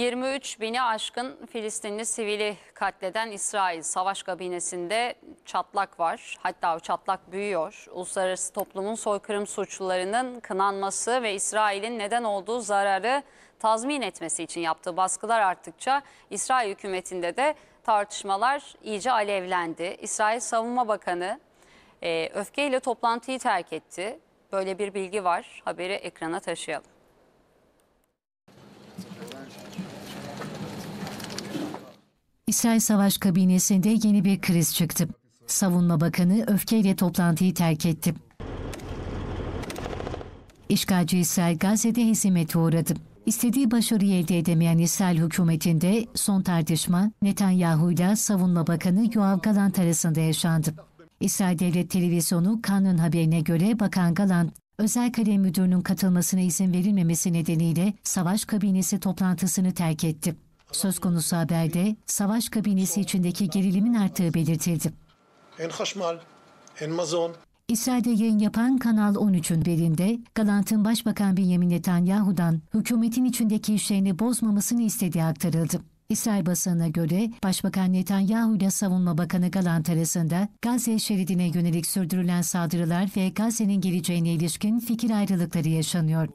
23 bini aşkın Filistinli sivili katleden İsrail savaş kabinesinde çatlak var. Hatta o çatlak büyüyor. Uluslararası toplumun soykırım suçlularının kınanması ve İsrail'in neden olduğu zararı tazmin etmesi için yaptığı baskılar arttıkça İsrail hükümetinde de tartışmalar iyice alevlendi. İsrail Savunma Bakanı e, öfkeyle toplantıyı terk etti. Böyle bir bilgi var. Haberi ekrana taşıyalım. İsrail Savaş Kabinesi'nde yeni bir kriz çıktı. Savunma Bakanı öfkeyle toplantıyı terk etti. İşgalci İsrail Gazze'de hezimete uğradı. İstediği başarıyı elde edemeyen İsrail hükümetinde son tartışma Netanyahu ile Savunma Bakanı Yoav Galant arasında yaşandı. İsrail Devlet Televizyonu Kanun haberine göre Bakan Galant, özel kalem müdürünün katılmasına izin verilmemesi nedeniyle savaş kabinesi toplantısını terk etti. Söz konusu haberde savaş kabinesi içindeki gerilimin arttığı belirtildi. İsrail'de yayın yapan Kanal 13'ün birinde Galant'ın Başbakan Benjamin Netanyahu'dan hükümetin içindeki işlerini bozmamasını istediği aktarıldı. İsrail basınına göre Başbakan Netanyahu ile Savunma Bakanı Galant arasında Gazze şeridine yönelik sürdürülen saldırılar ve Gazze'nin geleceğine ilişkin fikir ayrılıkları yaşanıyor.